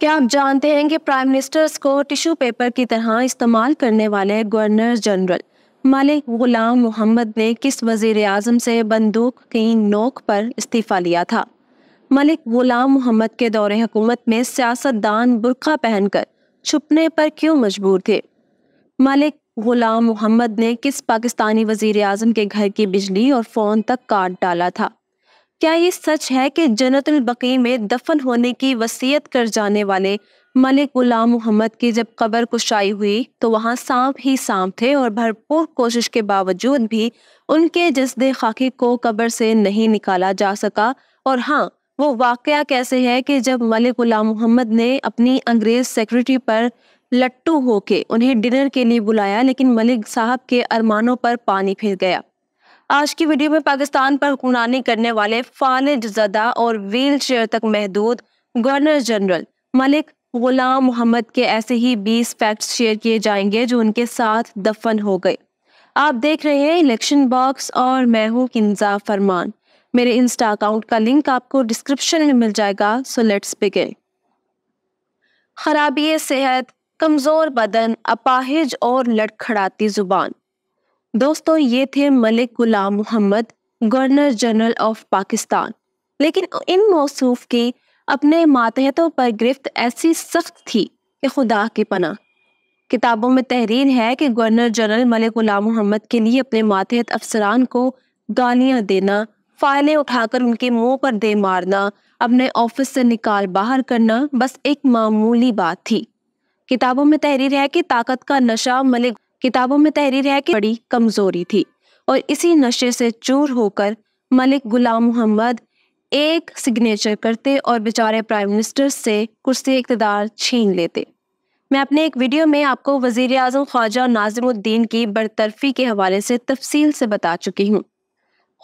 क्या आप जानते हैं कि प्राइम मिनिस्टर्स को टिश्यू पेपर की तरह इस्तेमाल करने वाले गवर्नर जनरल मालिक गुलाम मोहम्मद ने किस वजीर अजम से बंदूक की नोक पर इस्तीफ़ा लिया था मलिक गुलाम मोहम्मद के दौरे हुकूमत में सियासतदान बुरखा पहनकर छुपने पर क्यों मजबूर थे मलिक गुलाम मोहम्मद ने किस पाकिस्तानी वजीर अजम के घर की बिजली और फ़ोन तक काट डाला था क्या ये सच है कि जन्नतुल बकी में दफन होने की वसीयत कर जाने वाले मलिक गुलाम मोहम्मद की जब कबर कुशाई हुई तो वहाँ सांप ही सांप थे और भरपूर कोशिश के बावजूद भी उनके जसद खाकी को कबर से नहीं निकाला जा सका और हाँ वो वाक़ कैसे है कि जब मलिक गुलाम मोहम्मद ने अपनी अंग्रेज़ सेक्रेटरी पर लट्टू होके उन्हें डिनर के लिए बुलाया लेकिन मलिक साहब के अरमानों पर पानी फिर गया आज की वीडियो में पाकिस्तान पर हुक्मरानी करने वाले फालिज जदा और व्हील चेयर तक महदूद गवर्नर जनरल मलिक गुलाम मोहम्मद के ऐसे ही 20 फैक्ट्स शेयर किए जाएंगे जो उनके साथ दफन हो गए आप देख रहे हैं इलेक्शन बॉक्स और मैं हूँ किंजा फरमान मेरे इंस्टा अकाउंट का लिंक आपको डिस्क्रिप्शन में मिल जाएगा सो लेट्स बिगे खराबी सेहत कमज़ोर बदन अपाहिज और लड़खड़ाती ज़ुबान दोस्तों ये थे Malik Ghulam Mohammad governor general of Pakistan लेकिन इन मौसूफ की अपने मातहतों पर गिरफ्त ऐसी सख्त थी कि खुदा की पना किताबों में तहरीर है कि गवर्नर जनरल मलिक गुलाम मोहम्मद के लिए अपने मातहत अफसरान को गालियाँ देना फाइलें उठाकर उनके मुंह पर दे मारना अपने ऑफिस से निकाल बाहर करना बस एक मामूली बात थी किताबों में तहरीर है कि ताकत का नशा मलिक किताबों में तहरीर है कि बड़ी कमजोरी थी और इसी नशे से चूर होकर मलिक गुलाम मोहम्मद एक सिग्नेचर करते और बेचारे प्राइम मिनिस्टर से कुर्सी इकतदार छीन लेते मैं अपने एक वीडियो में आपको वजीर अजम ख्वाजा नाजिमुद्दीन की बरतरफी के हवाले से तफसील से बता चुकी हूँ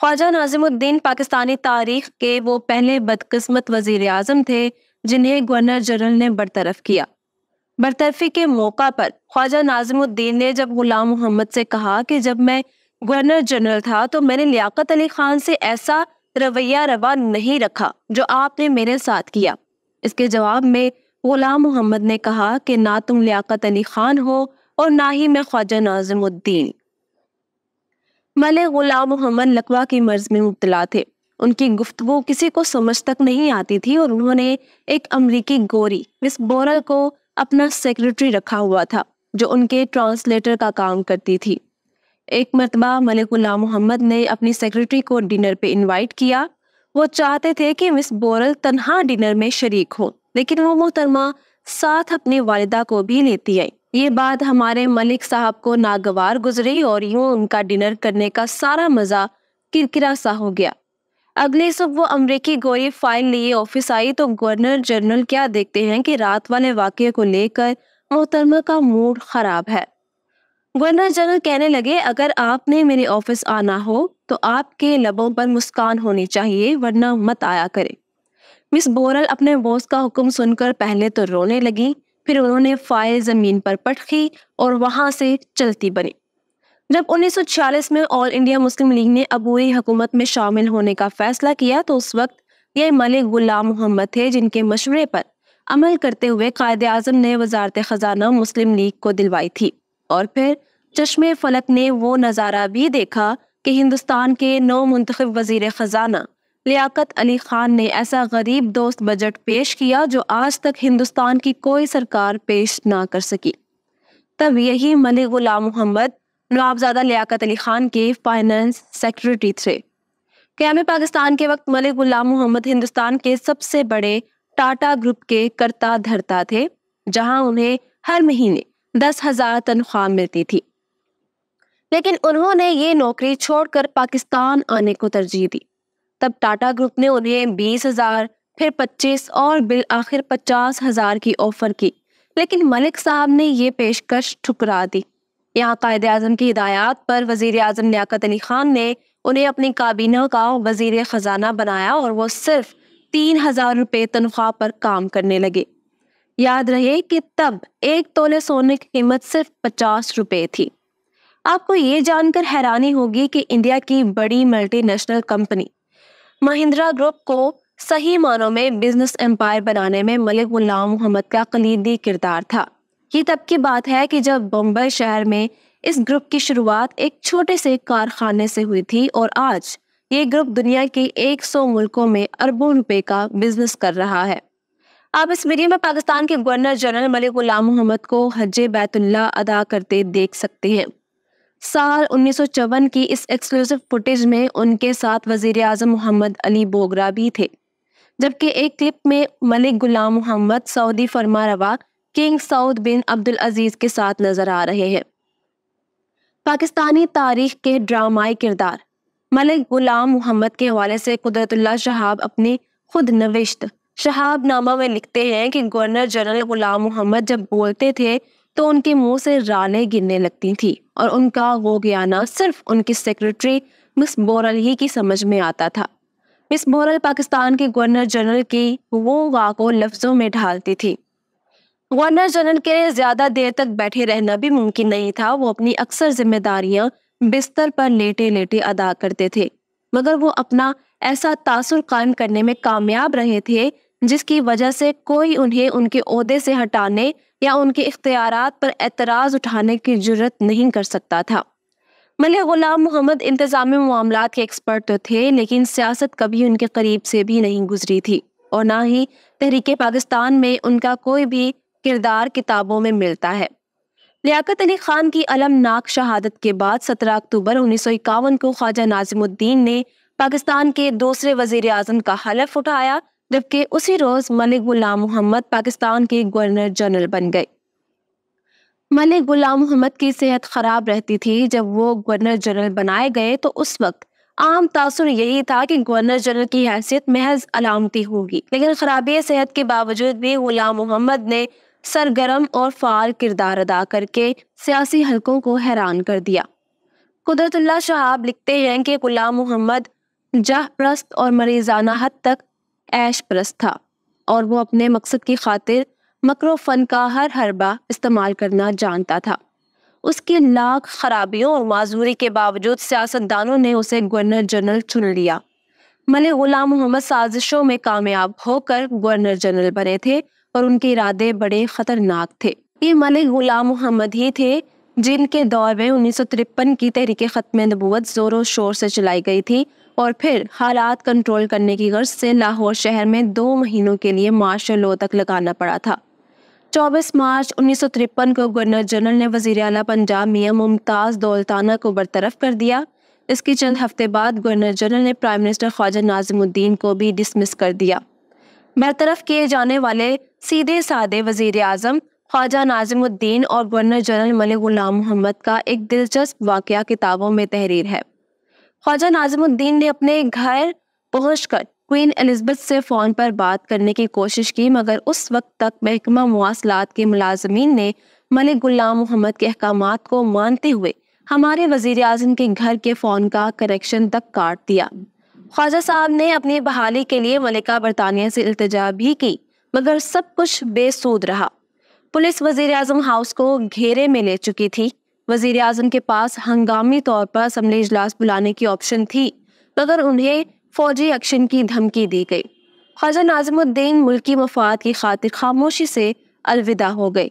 ख्वाजा नाजिमुद्दीन पाकिस्तानी तारीख के वो पहले बदकस्मत वजीर अजम थे जिन्हें गवर्नर जनरल ने बरतरफ किया बरतरफी के मौका पर ख्वाजा नाजमुद्दीन ने जब गुलाम मोहम्मद से कहा कि जब मैं गवर्नर जनरल था तो मैंने लियाकत अली खान से ऐसा रवैया रवा नहीं रखा जो आपने मेरे साथ किया इसके जवाब में गुलाम मोहम्मद ने कहा कि ना तुम लियाकत अली खान हो और ना ही मैं ख्वाजा नाजमुद्दीन मले गुलाम मोहम्मद लकवा की मर्ज में मुबतला थे उनकी गुफ्तु किसी को समझ तक नहीं आती थी और उन्होंने एक अमरीकी गोरी मिस बोरल को अपना सेक्रेटरी रखा हुआ था जो उनके ट्रांसलेटर का काम करती थी एक मरतबा मलिकुल्ला मोहम्मद ने अपनी सेक्रेटरी को डिनर पे इनवाइट किया वो चाहते थे कि मिस बोरल तनहा डिनर में शरीक हो लेकिन वो मोहतरमा साथ अपनी वालदा को भी लेती आई ये बात हमारे मलिक साहब को नागवार गुजरी और यूं उनका डिनर करने का सारा मज़ा किरकिरा सा हो गया अगले सुबह वो अमरीकी गोरी फाइल लिए ऑफिस आई तो गवर्नर जनरल क्या देखते हैं कि रात वाले वाक्य को लेकर मोहतरमा का मूड खराब है गवर्नर जनरल कहने लगे अगर आपने मेरे ऑफिस आना हो तो आपके लबों पर मुस्कान होनी चाहिए वरना मत आया करें मिस बोरल अपने बॉस का हुक्म सुनकर पहले तो रोने लगी फिर उन्होंने फाइल ज़मीन पर पटखी और वहां से चलती बनी जब 1946 में ऑल इंडिया मुस्लिम लीग ने अबूरी हुकूमत में शामिल होने का फैसला किया तो उस वक्त ये मलिक गुलाम मोहम्मद थे जिनके मशवरे पर अमल करते हुए कायद अजम ने वजारत ख़जाना मुस्लिम लीग को दिलवाई थी और फिर चश्मे फलक ने वो नज़ारा भी देखा कि हिंदुस्तान के नौ मंतखब वजीर ख़जाना लियाकत अली खान ने ऐसा गरीब दोस्त बजट पेश किया जो आज तक हिंदुस्तान की कोई सरकार पेश ना कर सकी तब यही मलिक गुलाम मोहम्मद नवाबजादा लियाकत अली खान के फाइनेंस सेक्रेटरी थे क्याम पाकिस्तान के वक्त मलिक गुलाम मोहम्मद हिंदुस्तान के सबसे बड़े टाटा ग्रुप के करता धरता थे जहां उन्हें हर महीने दस हजार तनख्वाह मिलती थी लेकिन उन्होंने ये नौकरी छोड़कर पाकिस्तान आने को तरजीह दी तब टाटा ग्रुप ने उन्हें बीस हजार फिर पच्चीस और बिल आखिर पचास हजार की ऑफर की लेकिन मलिक साहब ने ये पेशकश ठुकरा दी यहाँ कायद अजम की हिदायत पर वजीर अजम लियात अली खान ने उन्हें अपनी काबीना का वजीर ख़जाना बनाया और वह सिर्फ तीन हज़ार रुपये तनख्वाह पर काम करने लगे याद रहे कि तब एक तोले सोने की कीमत सिर्फ पचास रुपये थी आपको ये जानकर हैरानी होगी कि इंडिया की बड़ी मल्टीनेशनल कंपनी महिंद्रा ग्रुप को सही मानों में बिजनेस एम्पायर बनाने में मलिक गुलाम मोहम्मद का कलीदी किरदार था ये तब की बात है कि जब बम्बई शहर में इस ग्रुप की शुरुआत एक छोटे से कारखाने से हुई थी और आज ये ग्रुप दुनिया के 100 मुल्कों में अरबों रुपए का बिजनेस कर रहा है आप इस वीडियो में पाकिस्तान के गवर्नर जनरल मलिक गुलाम मोहम्मद को हज बैतुल्ला अदा करते देख सकते हैं साल उन्नीस की इस एक्सक्लूसिव फुटेज में उनके साथ वजीर अजम मोहम्मद अली बोगरा भी थे जबकि एक क्लिप में मलिक गुलाम मोहम्मद सऊदी फरमा रवा king Saud bin Abdul Aziz के साथ नज़र आ रहे हैं पाकिस्तानी तारीख के ड्रामाई किरदार मलिक गुलाम मोहम्मद के हवाले से कुदरतुल्ला शहाब अपनी खुद नविश्त शहाब नामा में लिखते हैं कि गवर्नर जनरल गुलाम मोहम्मद जब बोलते थे तो उनके मुंह से राने गिरने लगती थी और उनका वो गाना सिर्फ उनकी सेक्रेटरी मिस बोरल ही की समझ में आता था मिस बोरल पाकिस्तान के गवर्नर जनरल की वो वाको लफ्ज़ों में ढालती थी गवर्नर जनरल के लिए ज्यादा देर तक बैठे रहना भी मुमकिन नहीं था वो अपनी अक्सर जिम्मेदारियां बिस्तर पर लेटे लेटे अदा करते थे मगर वो अपना ऐसा तासुर कायम करने में कामयाब रहे थे जिसकी वजह से कोई उन्हें उनके अहदे से हटाने या उनके इख्तियार पर एतराज़ उठाने की जरूरत नहीं कर सकता था मलिक गुलाम मोहम्मद इंतज़ामी मामला के एक्सपर्ट तो थे लेकिन सियासत कभी उनके करीब से भी नहीं गुजरी थी और ना ही तहरीक पाकिस्तान में उनका कोई भी किरदार किताबों में मिलता है लियाकत अली खान की अलमनाक शहादत के बाद 17 अक्टूबर उन्नीस को ख्वाजा नाजिमुद्दीन ने पाकिस्तान के दूसरे वजीर आजम का हलफ उठाया जबकि उसी रोज़ मलिक गुलाम मोहम्मद पाकिस्तान के गवर्नर जनरल बन गए मलिक गुलाम मोहम्मद की सेहत ख़राब रहती थी जब वो गवर्नर जनरल बनाए गए तो उस वक्त आम तासर यही था कि गवर्नर जनरल की हैसियत महज अलामती होगी लेकिन खराबी सेहत के बावजूद भी गुलाम मोहम्मद ने सरगर्म और फाल किरदार अदा करके सियासी हलकों को हैरान कर दिया कुदरतुल्ला शहाब लिखते हैं कि गुलाम मोहम्मद जह प्रस्त और मरीजाना हद तक ऐश प्रस्त था और वो अपने मकसद की खातिर मकर फ़न का हर हरबा इस्तेमाल करना जानता था उसकी लाख खराबियों और माजूरी के बावजूद सियासतदानों ने उसे गवर्नर जनरल चुन लिया मले गुलाम मोहम्मद साजिशों में कामयाब होकर गवर्नर जनरल बने थे और उनके इरादे बड़े खतरनाक थे ये मलिक गुलाम मोहम्मद ही थे जिनके दौर में उन्नीस की तहरीक ख़त्म नबूत ज़ोरों शोर से चलाई गई थी और फिर हालात कंट्रोल करने की गर्ज से लाहौर शहर में दो महीनों के लिए मार्शल लो तक लगाना पड़ा था 24 मार्च उन्नीस को गवर्नर जनरल ने वजी अला पंजाब मियाँ मुमताज़ दौलताना को बरतरफ कर दिया इसके चंद हफ्ते बाद गवर्नर जनरल ने प्राइम मिनिस्टर ख्वाजा नाजिमुद्दीन को भी डिसमिस कर दिया बरतरफ किए जाने वाले सीधे साधे वजीर अजम ख्वाजा नाजिमुद्दीन और गवर्नर जनरल मलिक गुलाम मोहम्मद का एक दिलचस्प वाक़ किताबों में तहरीर है ख्वाजा नाजिमुद्दीन ने अपने घर पहुँच कर क्वीन एलिजबेथ से फ़ोन पर बात करने की कोशिश की मगर उस वक्त तक महकमा मवासलात के मुलाजमीन ने मलिक गुलाम मोहम्मद के अहकाम को मानते हुए हमारे वजीर अजम के घर के फ़ोन का कनेक्शन तक काट दिया ख्वाजा साहब ने अपनी बहाली के लिए मलिका बरतानिया से इल्तजा भी की मगर सब कुछ बेसूद रहा पुलिस वजीर अजम हाउस को घेरे में ले चुकी थी वजीर अजम के पास हंगामी तौर पर असम्बली इजलास बुलाने की ऑप्शन थी मगर उन्हें फौजी एक्शन की धमकी दी गई ख्वाजा नाजमुद्दीन मुल्की मफाद की खातिर खामोशी से अलविदा हो गए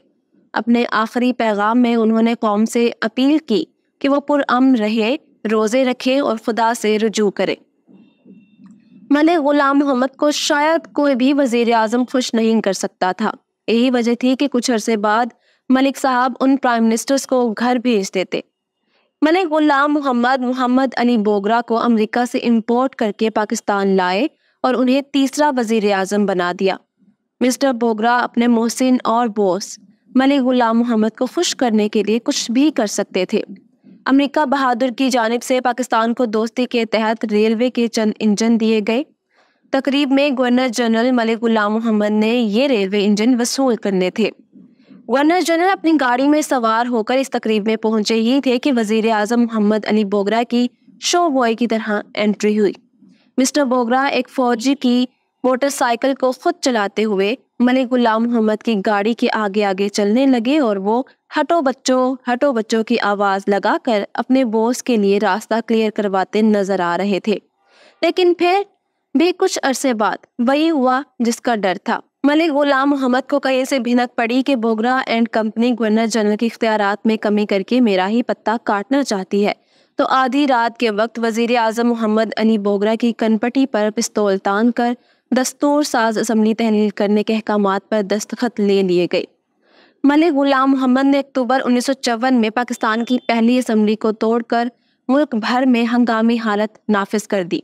अपने आखिरी पैगाम में उन्होंने कौम से अपील की कि वह पुरम रहे रोज़े रखे और खुदा से रजू करें मलिक गुलाम मोहम्मद को शायद कोई भी वजीर आजम खुश नहीं कर सकता था यही वजह थी कि कुछ अरसे बाद मलिक साहब उन प्राइम मिनिस्टर्स को घर भेज देते मलिक गुलाम मोहम्मद मोहम्मद अली बोगरा को अमेरिका से इंपोर्ट करके पाकिस्तान लाए और उन्हें तीसरा वजीर आजम बना दिया मिस्टर बोगरा अपने मोहसिन और बोस मलिक गुलाम मोहम्मद को खुश करने के लिए कुछ भी कर सकते थे अमरीका बहादुर की जानब से पाकिस्तान को दोस्ती के तहत रेलवे के चंद इंजन दिए गए तकरीब में गवर्नर जनरल मलिक गुलाम मोहम्मद ने ये रेलवे इंजन वसूल करने थे गवर्नर जनरल अपनी गाड़ी में सवार होकर इस तकरीब में पहुंचे ही थे कि वजीर अजम मोहम्मद अली बोगरा की शो बॉय की तरह एंट्री हुई मिस्टर बोगरा एक फौजी की मोटरसाइकिल को खुद चलाते हुए मलिक गुलाम मोहम्मद की गाड़ी के आगे आगे चलने लगे और वो हटो बच्चों हटो बच्चों की आवाज़ लगाकर अपने बॉस के लिए रास्ता क्लियर करवाते नजर आ रहे थे लेकिन फिर भी कुछ अरसे बाद वही हुआ जिसका डर था मलिक गुलाम मोहम्मद को कहीं से भिनक पड़ी कि Bogra and company governor general के इख्तियार में कमी करके मेरा ही पत्ता काटना चाहती है तो आधी रात के वक्त वजीर आजम मोहम्मद अली बोगरा की कनपटी पर पिस्तौल तान कर दस्तूर साज असम्बली तहलील करने के अहकाम पर दस्तखत ले लिए गए मलिक गुलाम मोहम्मद ने अक्टूबर उन्नीस में पाकिस्तान की पहली असम्बली को तोड़कर मुल्क भर में हंगामी हालत नाफिज कर दी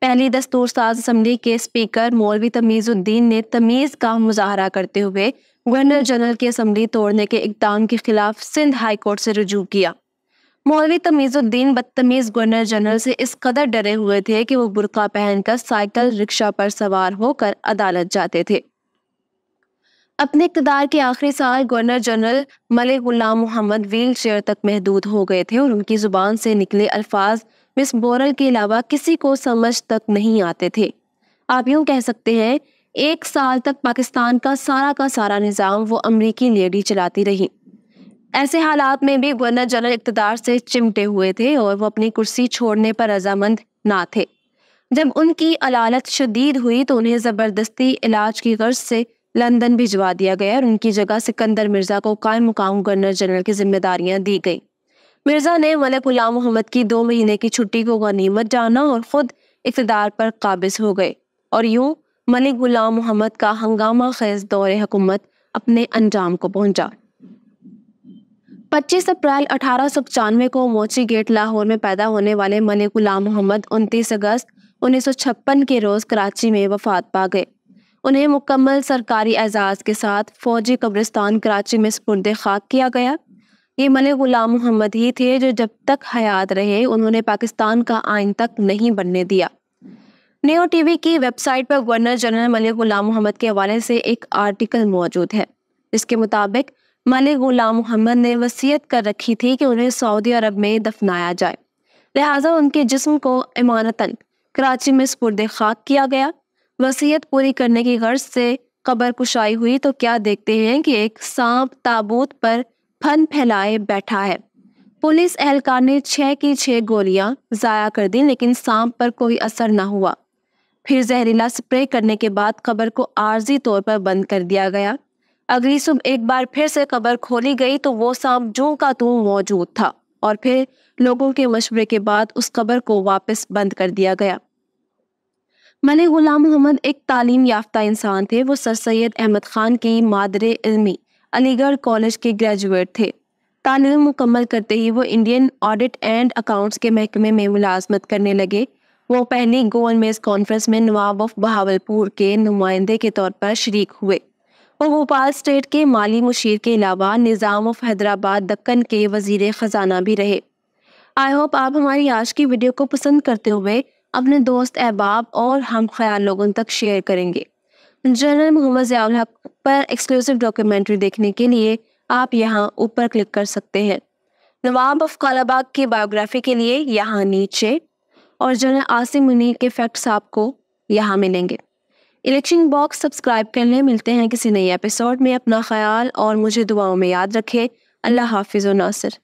पहली दस्तूर साज असम्बली के स्पीकर मौलवी तमीज़ुद्दीन ने तमीज़ का मुजाहरा करते हुए गवर्नर जनरल की असम्बली तोड़ने के इकदाम के खिलाफ सिंध हाई कोर्ट से रजू किया मौलवी तमीज़ुद्दीन बदतमीज़ गवर्नर जनरल से इस कदर डरे हुए थे कि वो बुरका पहनकर साइकिल रिक्शा पर सवार होकर अदालत जाते थे अपने इकतदार के आखिरी साल governor general Malik Ghulam Mohammad wheelchair तक महदूद हो गए थे और उनकी ज़ुबान से निकले अल्फाज मिस बोरल के अलावा किसी को समझ तक नहीं आते थे आप यूं कह सकते हैं एक साल तक पाकिस्तान का सारा का सारा निज़ाम वो अमरीकी लेडी चलाती रही ऐसे हालात में भी गवर्नर जनरल इकतदार से चिमटे हुए थे और वो अपनी कुर्सी छोड़ने पर रजामंद ना थे जब उनकी अलालत शदीद हुई तो उन्हें ज़बरदस्ती इलाज की गर्ज से लंदन भिजवा दिया गया और उनकी जगह सिकंदर मिर्ज़ा को कायम मुकाम गवर्नर जनरल की जिम्मेदारियाँ दी गई मिर्ज़ा ने वल गुलाम मोहम्मद की दो महीने की छुट्टी को गनीमत जाना और ख़ुद इकतदार पर काबिज हो गए और यूँ मलिक गुलाम मोहम्मद का हंगामा खेज दौर हुकूमत अपने अंजाम को पहुंचा 25 अप्रैल अठारह को मोची गेट लाहौर में पैदा होने वाले मलिक गुलाम मोहम्मद 29 अगस्त उन्नीस के रोज़ कराची में वफात पा गए उन्हें मुकम्मल सरकारी एजाज़ के साथ फौजी कब्रिस्तान कराची में सपुर्द खाक किया गया ये मलिक गुलाम मोहम्मद ही थे जो जब तक हयात रहे उन्होंने पाकिस्तान का आइन तक नहीं बनने दिया नेो टीवी की वेबसाइट पर गवर्नर जनरल मलिक गुलाम मोहम्मद के हवाले से एक आर्टिकल मौजूद है इसके मुताबिक मलिक गुलाम मोहम्मद ने वसीयत कर रखी थी कि उन्हें सऊदी अरब में दफनाया जाए लिहाजा उनके जिस्म को इमानतन कराची में स्पुरद खाक किया गया वसीयत पूरी करने की गर्ज से कबर कुशाई हुई तो क्या देखते हैं कि एक सांप ताबूत पर फन फैलाए बैठा है पुलिस एहलकार ने छः की छः गोलियां ज़ाया कर दी लेकिन सांप पर कोई असर ना हुआ फिर जहरीला स्प्रे करने के बाद कबर को आर्जी तौर पर बंद कर दिया गया अगली सुबह एक बार फिर से कबर खोली गई तो वो सांप जो का तू मौजूद था और फिर लोगों के मशवरे के बाद उस कबर को वापस बंद कर दिया गया मलिक गुलाम मोहम्मद एक तालीम याफ्ता इंसान थे वो सर सैद अहमद ख़ान की मादर इलमी अलीगढ़ कॉलेज के ग्रेजुएट थे तालीम मुकम्मल करते ही वो इंडियन ऑडिट एंड अकाउंट्स के महकमे में मुलाजमत करने लगे वो पहली गोलमेज कॉन्फ्रेंस में नवाब ऑफ बहावलपुर के नुमाइंदे के तौर पर शरीक हुए वो भोपाल स्टेट के माली मुशीर के अलावा निज़ाम ऑफ हैदराबाद दक्कन के वजीर ख़जाना भी रहे आई होप आप हमारी आज की वीडियो को पसंद करते हुए अपने दोस्त अहबाब और हम ख्याल लोगों तक शेयर करेंगे जनरल मोहम्मद जयाल हक पर एक्सक्लूसिव डॉक्यूमेंट्री देखने के लिए आप यहाँ ऊपर क्लिक कर सकते हैं नवाब ऑफ कालाबाग की बायोग्राफी के लिए यहाँ नीचे और जनरल आसिम मुनीर के फैक्ट्स आपको यहाँ मिलेंगे इलेक्शन बॉक्स सब्सक्राइब कर लें मिलते हैं किसी नए एपिसोड में अपना ख्याल और मुझे दुआओं में याद रखें अल्लाह हाफिज़ नासिर